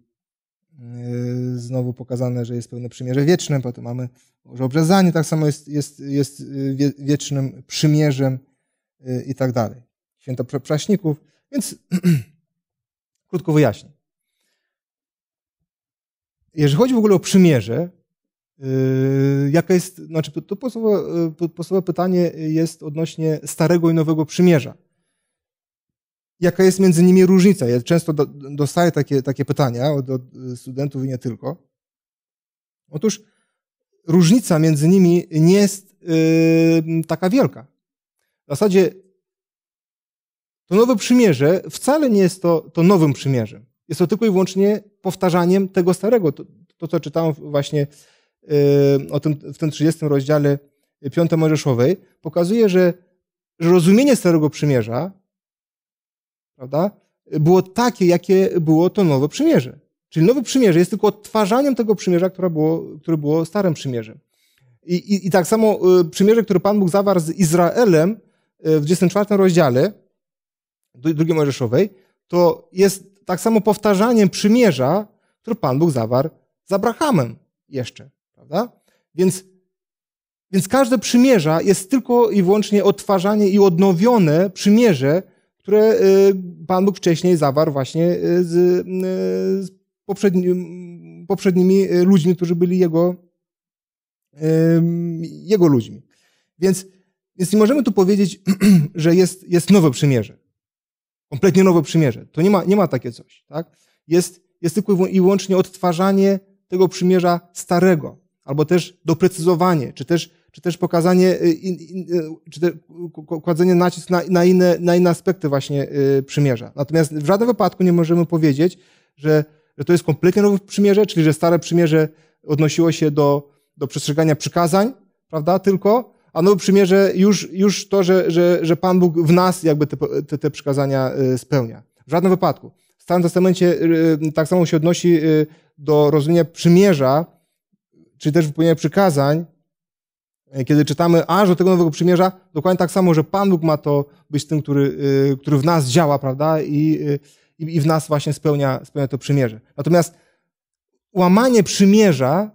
Y, znowu pokazane, że jest pełne przymierze wieczne, potem mamy może Obrzezanie, tak samo jest, jest, jest y, wiecznym przymierzem y, i tak dalej. Święto Przepraśników, więc *clears throat* krótko wyjaśnię. Jeżeli chodzi w ogóle o przymierze, jaka jest, znaczy to podstawowe pytanie jest odnośnie Starego i Nowego Przymierza jaka jest między nimi różnica. Ja często do, dostaję takie, takie pytania od, od studentów i nie tylko. Otóż różnica między nimi nie jest yy, taka wielka. W zasadzie to nowe przymierze wcale nie jest to, to nowym przymierzem. Jest to tylko i wyłącznie powtarzaniem tego starego. To, to co czytałem właśnie yy, o tym, w tym 30 rozdziale 5 Mojżeszowej, pokazuje, że, że rozumienie starego przymierza prawda, było takie, jakie było to nowe przymierze. Czyli nowe przymierze jest tylko odtwarzaniem tego przymierza, które było, które było starym przymierzem. I, i, I tak samo y, przymierze, które Pan Bóg zawarł z Izraelem y, w 24 rozdziale drugiej Mojżeszowej, to jest tak samo powtarzaniem przymierza, które Pan Bóg zawarł z Abrahamem jeszcze. Prawda? Więc, więc każde przymierza jest tylko i wyłącznie odtwarzanie i odnowione przymierze, które y, Pan Bóg wcześniej zawarł właśnie y, z, y, z poprzednimi, poprzednimi ludźmi, którzy byli jego, jego ludźmi. Więc, więc nie możemy tu powiedzieć, *clears throat* że jest, jest nowe przymierze. Kompletnie nowe przymierze. To nie ma, nie ma takie coś. Tak? Jest, jest tylko i wyłącznie odtwarzanie tego przymierza starego, albo też doprecyzowanie, czy też czy też pokazanie, y, in, in, y, czy te, kładzenie nacisk na, na, inne, na inne aspekty właśnie y, przymierza. Natomiast w żadnym wypadku nie możemy powiedzieć, że, że to jest kompletnie nowe przymierze, czyli że stare przymierze odnosiło się do, do przestrzegania przykazań, prawda, tylko, a nowe przymierze już, już to, że, że, że Pan Bóg w nas jakby te, te, te przykazania spełnia. W żadnym wypadku. W Starym Testamencie tak samo się odnosi do rozumienia przymierza, czy też wypełnienia przykazań, E, kiedy czytamy aż do tego nowego przymierza, dokładnie tak samo, że Pan Bóg ma to być tym, który, y, który w nas działa, prawda? I, i, y, i w nas właśnie spełnia, spełnia to przymierze. Natomiast łamanie przymierza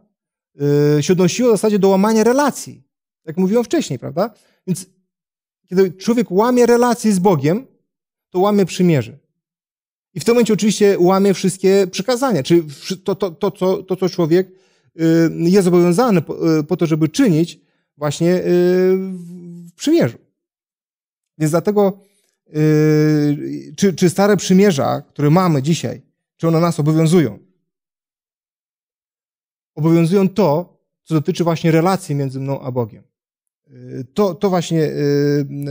y, się odnosiło w zasadzie do łamania relacji. Jak mówiłem wcześniej, prawda? Więc kiedy człowiek łamie relacje z Bogiem, to łamie przymierze. I w tym momencie oczywiście łamie wszystkie przykazania, czyli to, to, to, to, to co człowiek jest zobowiązany po, po to, żeby czynić, właśnie y, w przymierzu. Więc dlatego, y, czy, czy stare przymierza, które mamy dzisiaj, czy one nas obowiązują? Obowiązują to, co dotyczy właśnie relacji między mną a Bogiem. Y, to, to właśnie,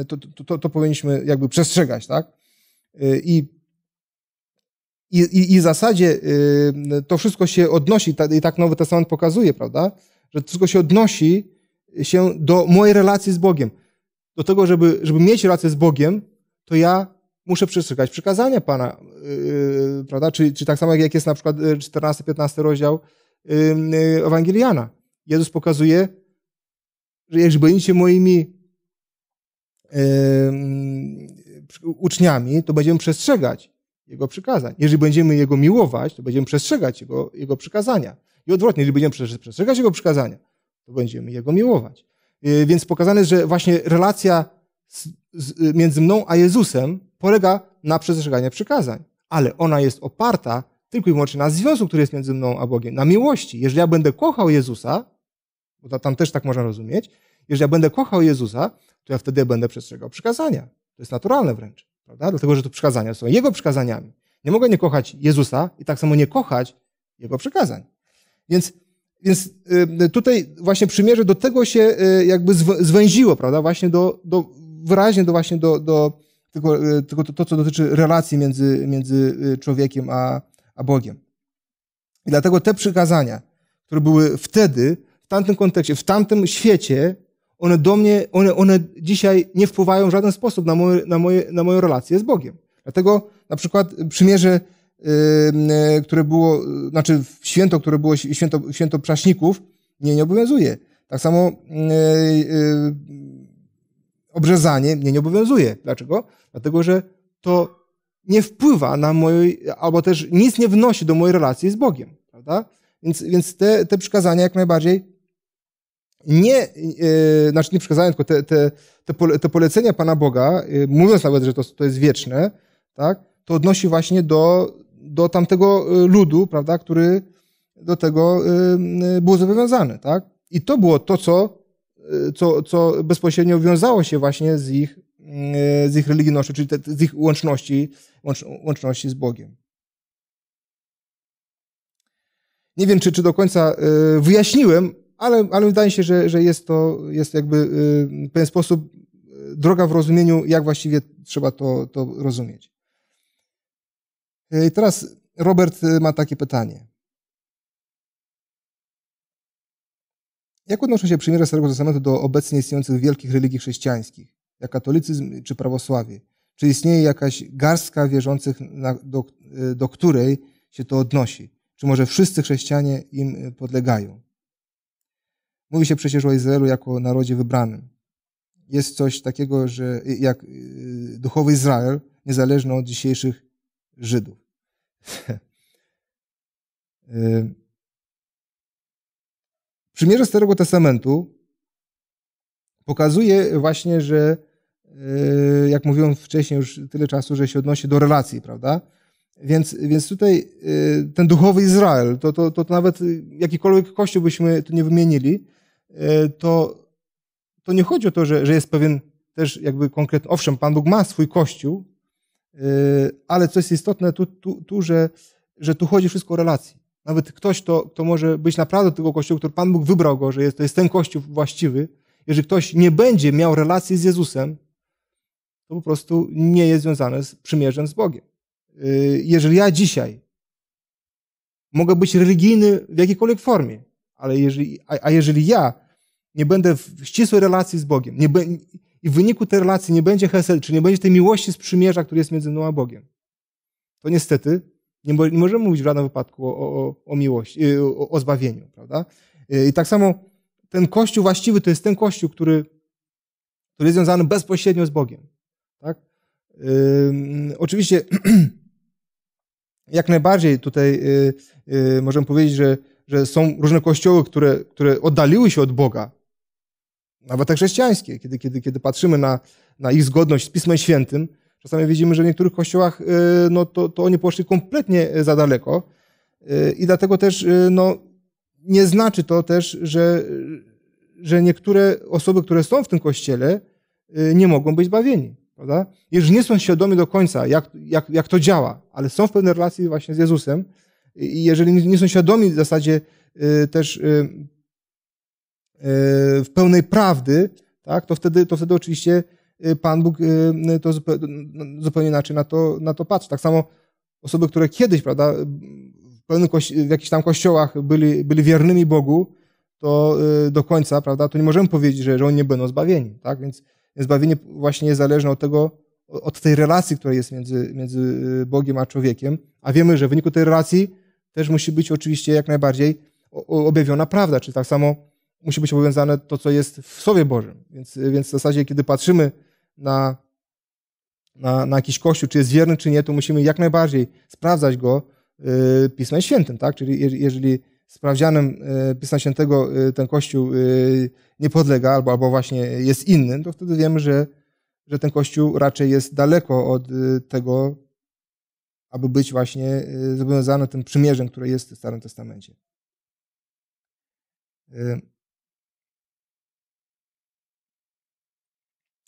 to, to, to powinniśmy jakby przestrzegać, tak? I, i, i w zasadzie to wszystko się odnosi, i tak Nowy Testament pokazuje, prawda? Że wszystko się odnosi się do mojej relacji z Bogiem. Do tego, żeby, żeby mieć relację z Bogiem, to ja muszę przestrzegać przykazania Pana, yy, prawda? Czy, czy tak samo jak jest na przykład 14-15 y, rozdział yy, Ewangeliana. Jezus pokazuje, że jeżeli będziecie moimi yy, uczniami, to będziemy przestrzegać Jego przykazań. Jeżeli będziemy Jego miłować, to będziemy przestrzegać Jego, jego przykazania. I odwrotnie, jeżeli będziemy przestrzegać Jego przykazania, to będziemy Jego miłować. Y, więc pokazane jest, że właśnie relacja z, z, między mną a Jezusem polega na przestrzeganiu przykazań, ale ona jest oparta tylko i wyłącznie na związku, który jest między mną a Bogiem, na miłości. Jeżeli ja będę kochał Jezusa, bo tam też tak można rozumieć, jeżeli ja będę kochał Jezusa, to ja wtedy będę przestrzegał przykazania. To jest naturalne wręcz, prawda? Dlatego, że to przykazania są Jego przykazaniami. Nie mogę nie kochać Jezusa i tak samo nie kochać Jego przykazań. Więc więc y, tutaj właśnie przymierze do tego się y, jakby zwęziło, prawda? Właśnie do, do wyraźnie do właśnie do, do tego, y, tego to, to, co dotyczy relacji między, między człowiekiem a, a Bogiem. I dlatego te przykazania, które były wtedy, w tamtym kontekście, w tamtym świecie, one do mnie, one, one dzisiaj nie wpływają w żaden sposób na, moje, na, moje, na moją relację z Bogiem. Dlatego na przykład przymierze E, które było, znaczy święto, które było święto, święto prześników, mnie nie obowiązuje. Tak samo e, e, obrzezanie mnie nie obowiązuje. Dlaczego? Dlatego, że to nie wpływa na moje, albo też nic nie wnosi do mojej relacji z Bogiem, prawda? Więc, więc te, te przykazania jak najbardziej nie, yy, znaczy nie przykazania, tylko te, te, te, pole, te polecenia Pana Boga, yy, mówiąc nawet, że to, to jest wieczne, tak, to odnosi właśnie do do tamtego y, ludu, prawda, który do tego y, y, był zobowiązany, tak? I to było to, co, co, co bezpośrednio wiązało się właśnie z ich, z ich religijnością, czyli te, z ich łączności, łącz, łączności z Bogiem. Nie wiem, czy, czy do końca wyjaśniłem, ale, ale wydaje się, że, że jest to jest jakby w pewien sposób droga w rozumieniu, jak właściwie trzeba to, to rozumieć. E, I teraz Robert y, ma takie pytanie. Jak odnoszą się przymierza Starego Testamentu do obecnie istniejących wielkich religii chrześcijańskich, jak katolicyzm czy prawosławie? Czy istnieje jakaś garstka wierzących, na, do, y, do której się to odnosi? Czy może wszyscy chrześcijanie im y, podlegają? Mówi się przecież o Izraelu jako narodzie wybranym. Jest coś takiego, że jak duchowy Izrael, niezależny od dzisiejszych Żydów. *laughs* Y, przymierze Starego Testamentu pokazuje właśnie, że y, jak mówiłem wcześniej już tyle czasu, że się odnosi do relacji, prawda? Więc, więc tutaj y, ten duchowy Izrael, to, to, to nawet jakikolwiek kościół byśmy tu nie wymienili, to, to nie chodzi o to, że, że jest pewien też jakby konkretny, owszem, Pan Bóg ma swój kościół, Yy, ale co jest istotne tu, tu, tu że, że tu chodzi wszystko o relacji. Nawet ktoś, kto, kto może być naprawdę tego kościoła, który Pan Bóg wybrał go, że jest, to jest ten kościół właściwy, jeżeli ktoś nie będzie miał relacji z Jezusem, to po prostu nie jest związany z przymierzem z Bogiem. Yy, jeżeli ja dzisiaj mogę być religijny w jakiejkolwiek formie, ale jeżeli, a, a jeżeli ja nie będę w ścisłej relacji z Bogiem, nie, i w wyniku tej relacji nie będzie Hesel, czy nie będzie tej miłości z przymierza, który jest między mną a Bogiem, to niestety nie, możemy mówić w żadnym wypadku o, o, o miłości, y, o, o zbawieniu, prawda? Y, I tak samo ten Kościół właściwy to jest ten Kościół, który, który jest związany bezpośrednio z Bogiem, tak? Yy, oczywiście *clears throat* jak najbardziej tutaj yy, yy, możemy powiedzieć, że, że są różne kościoły, które, które oddaliły się od Boga, nawet te tak chrześcijańskie, kiedy, kiedy, kiedy patrzymy na, na ich zgodność z Pismem Świętym, czasami widzimy, że w niektórych kościołach y, no, to, to oni poszli kompletnie za daleko y, i dlatego też y, no, nie znaczy to też, że, że niektóre osoby, które są w tym kościele, nie mogą być zbawieni. Prawda? Jeżeli nie są świadomi do końca, jak, jak, jak to działa, ale są w pewnej relacji właśnie z Jezusem i jeżeli nie są świadomi w zasadzie też E, w pełnej prawdy, tak, to wtedy, to wtedy oczywiście e, Pan Bóg e, to zupełnie inaczej na to, na to patrzy. Tak samo osoby, które kiedyś, prawda, w, kości- w jakichś tam kościołach byli, byli wiernymi Bogu, to do końca, prawda, to nie możemy powiedzieć, że, że oni nie będą zbawieni, tak, więc zbawienie właśnie jest zależne od tego, od tej relacji, która jest między, między Bogiem a człowiekiem, a wiemy, że w wyniku tej relacji też musi być oczywiście jak najbardziej objawiona prawda, czyli tak samo musi być obowiązane to, co jest w Słowie Bożym. Więc, więc w zasadzie, kiedy patrzymy na, na, na jakiś kościół, czy jest wierny, czy nie, to musimy jak najbardziej sprawdzać go y, Pismem Świętym, tak? Czyli jeżeli sprawdzianem y, Pisma Świętego y, ten kościół nie podlega, albo, albo właśnie jest inny, to wtedy wiemy, że, że ten kościół raczej jest daleko od tego, aby być właśnie zobowiązany tym przymierzem, które jest w Starym Testamencie.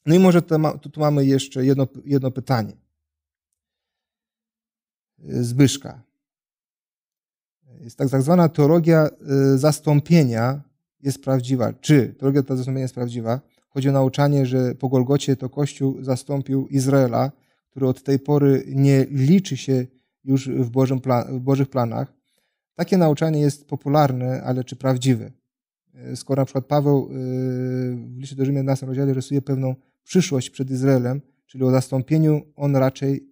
No i może tu, tu mamy jeszcze jedno, jedno pytanie. Zbyszka. Jest tak, tak zwana teologia y, zastąpienia jest prawdziwa. Czy teologia ta zastąpienia jest prawdziwa? Chodzi o nauczanie, że po Golgocie to Kościół zastąpił Izraela, który od tej pory nie liczy się już w, Bożym plan, w Bożych planach. Takie nauczanie jest popularne, ale czy prawdziwe? Y, skoro na przykład Paweł y, w liście do Rzymian 11 rozdziale rysuje pewną przyszłość przed Izraelem, czyli o zastąpieniu, on raczej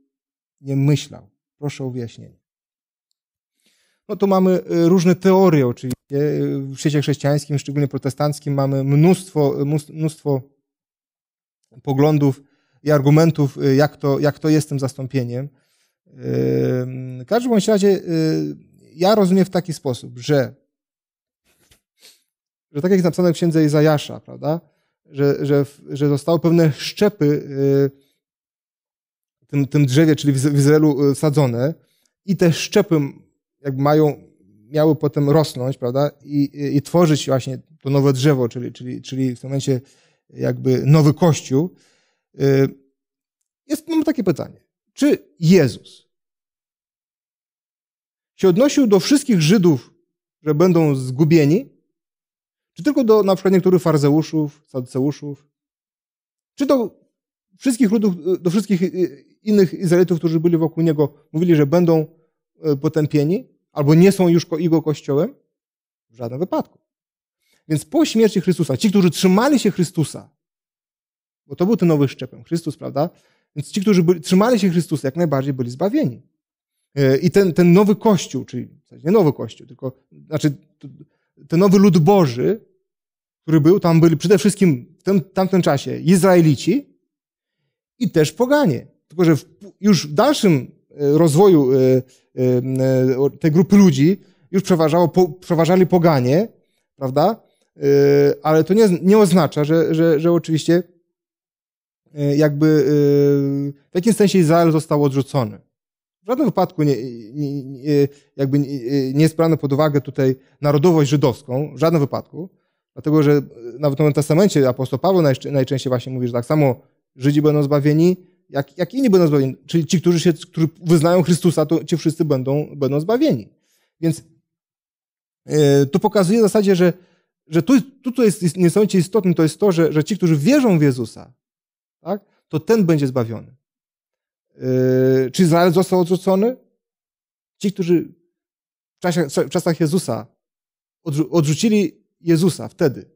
nie myślał. Proszę o wyjaśnienie. No tu mamy y, różne teorie oczywiście. Y, w świecie chrześcijańskim, szczególnie protestanckim, mamy mnóstwo, mnóstwo poglądów i argumentów, y, jak to, jak to jest tym zastąpieniem. W każdym bądź razie ja rozumiem w taki sposób, że, że tak jak jest napisane w księdze Izajasza, prawda? że, że, że zostały pewne szczepy y, tym, tym drzewie, czyli w Izraelu y, sadzone i te szczepy jakby mają, miały potem rosnąć, prawda, i, i tworzyć właśnie to nowe drzewo, czyli, czyli, czyli w tym momencie jakby nowy kościół. Y, jest, mam takie pytanie. Czy Jezus się odnosił do wszystkich Żydów, że będą zgubieni? czy tylko do na przykład niektórych farzeuszów, saduceuszów, czy do wszystkich ludów, y, do wszystkich y, innych Izraelitów, którzy byli wokół niego, mówili, że będą y, potępieni albo nie są już jego kościołem? W żadnym wypadku. Więc po śmierci Chrystusa, ci, którzy trzymali się Chrystusa, bo to był ten nowy szczepem, Chrystus, prawda? Więc ci, którzy byli, trzymali się Chrystusa, jak najbardziej byli zbawieni. I ten, ten nowy kościół, czyli nie nowy kościół, tylko znaczy ten nowy lud Boży, który był, tam byli przede wszystkim w tym, tamtym czasie Izraelici i też poganie. Tylko, że w, już w dalszym e, rozwoju e, e, tej grupy ludzi już przeważało, po, przeważali poganie, prawda? Ale to nie, nie oznacza, że, że, że oczywiście jakby w jakimś sensie Izrael został odrzucony. W żadnym wypadku nie, nie, nie e, jakby e, nie, jest brana pod uwagę tutaj narodowość żydowską, w żadnym wypadku, dlatego że e, nawet w Nowym Testamencie apostoł Paweł najczęściej właśnie mówi, że tak samo Żydzi będą zbawieni, jak, jak inni będą zbawieni. Czyli ci, którzy, się, którzy wyznają Chrystusa, to ci wszyscy będą, będą zbawieni. Więc yy, to pokazuje w zasadzie, że, że tu, tu co jest niesamowicie istotne, to jest to, że, że ci, którzy wierzą w Jezusa, tak, to ten będzie zbawiony. Yy, czy Izrael został odrzucony? Ci, którzy w, czasie, w czasach Jezusa odrzu odrzucili Jezusa wtedy,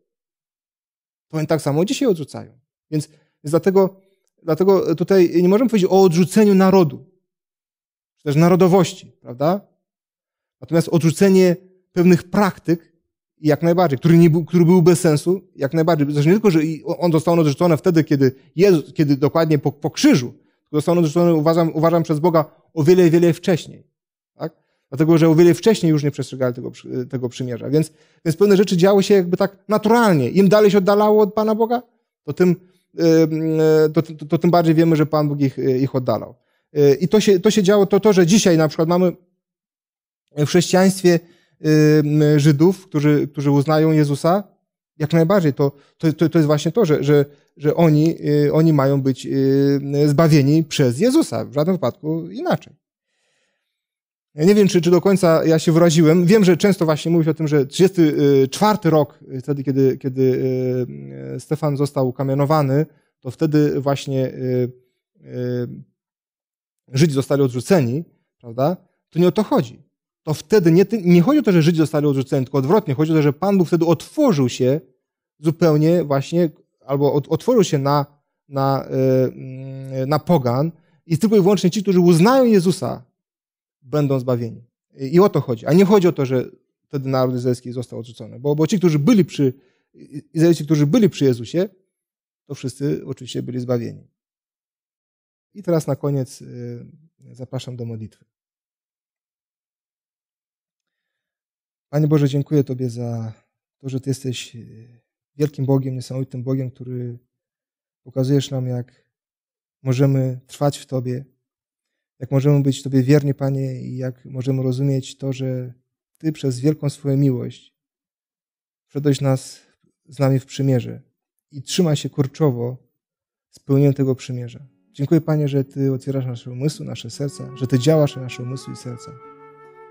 to oni tak samo dzisiaj odrzucają. Więc, więc dlatego, dlatego tutaj nie możemy powiedzieć o odrzuceniu narodu, czy też narodowości, prawda? Natomiast odrzucenie pewnych praktyk jak najbardziej, który, nie był, który był bez sensu, jak najbardziej. Zresztą nie tylko, że on został odrzucony wtedy, kiedy, Jezus, kiedy dokładnie po, po krzyżu, zostaną zrzucone, uważam, uważam przez Boga, o wiele, wiele wcześniej. Tak? Dlatego, że o wiele wcześniej już nie przestrzegali tego, tego przymierza. Więc, więc pewne rzeczy działy się jakby tak naturalnie. Im dalej się oddalało od Pana Boga, to tym, e, to, to, to tym bardziej wiemy, że Pan Bóg ich, e, ich oddalał. E, I to się, to się działo, to to, że dzisiaj na przykład mamy w chrześcijaństwie Żydów, którzy, którzy uznają Jezusa, jak najbardziej, to, to, to jest właśnie to, że, że, że oni, y, oni mają być y, zbawieni przez Jezusa, w żadnym wypadku inaczej. Ja nie wiem, czy, czy do końca ja się wyraziłem. Wiem, że często właśnie mówi się o tym, że 34 rok, y, wtedy kiedy, kiedy Stefan został kamienowany, to wtedy właśnie Żydzi zostali odrzuceni, prawda? To nie o to chodzi to wtedy nie, nie chodzi o to, że Żydzi zostali odrzuceni, tylko odwrotnie. Chodzi o to, że Pan Bóg wtedy otworzył się zupełnie właśnie, albo otworzył się na, na, e, na pogan i tylko i wyłącznie ci, którzy uznają Jezusa, będą zbawieni. I o to chodzi. A nie chodzi o to, że wtedy naród izraelski został odrzucony, bo, bo ci, którzy byli przy Izraelici, którzy byli przy Jezusie, to wszyscy oczywiście byli zbawieni. I teraz na koniec e, zapraszam do modlitwy. Panie Boże, dziękuję Tobie za to, że Ty jesteś e, wielkim Bogiem, niesamowitym Bogiem, który pokazujesz nam, jak możemy trwać w Tobie, jak możemy być Tobie wierni, Panie, i jak możemy rozumieć to, że Ty przez wielką swoją miłość wszedłeś nas z nami w przymierze i trzymaj się kurczowo spełnienia tego przymierza. Dziękuję, Panie, że Ty otwierasz nasze umysły, nasze serca, że Ty działasz na nasze umysły i serca.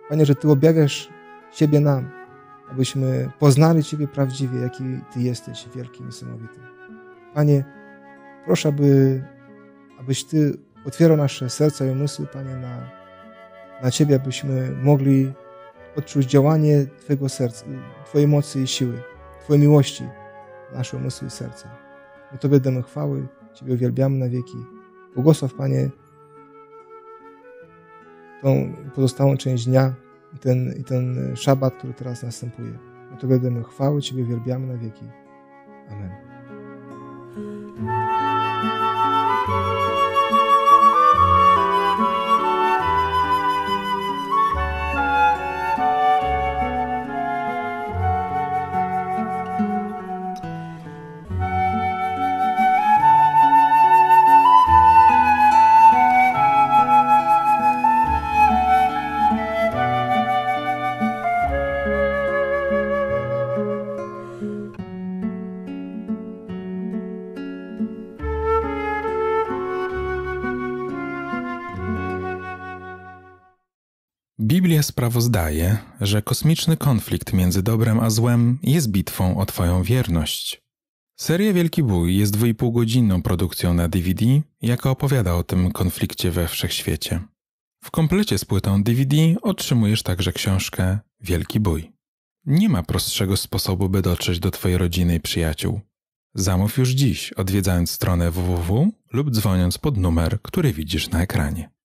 Panie, że Ty objawiasz siebie nam, abyśmy poznali Ciebie prawdziwie, jaki Ty jesteś wielki, niesamowity. Panie, proszę, aby, abyś Ty otwierał nasze serca i umysły, Panie, na, na Ciebie, abyśmy mogli odczuć działanie Twojego serca, Twojej mocy i siły, Twojej miłości w nasze umysły i serca. My Tobie damy chwały, Ciebie uwielbiamy na wieki. Błogosław, Panie, tą pozostałą część dnia, i ten, i ten szabat, który teraz następuje. My to będziemy chwały Ciebie, wielbiamy na wieki. Amen. Biblia sprawozdaje, że kosmiczny konflikt między dobrem a złem jest bitwą o Twoją wierność. Seria Wielki Bój jest 2,5-godzinną produkcją na DVD, jaka opowiada o tym konflikcie we wszechświecie. W komplecie z płytą DVD otrzymujesz także książkę Wielki Bój. Nie ma prostszego sposobu, by dotrzeć do Twojej rodziny i przyjaciół. Zamów już dziś, odwiedzając stronę www lub dzwoniąc pod numer, który widzisz na ekranie.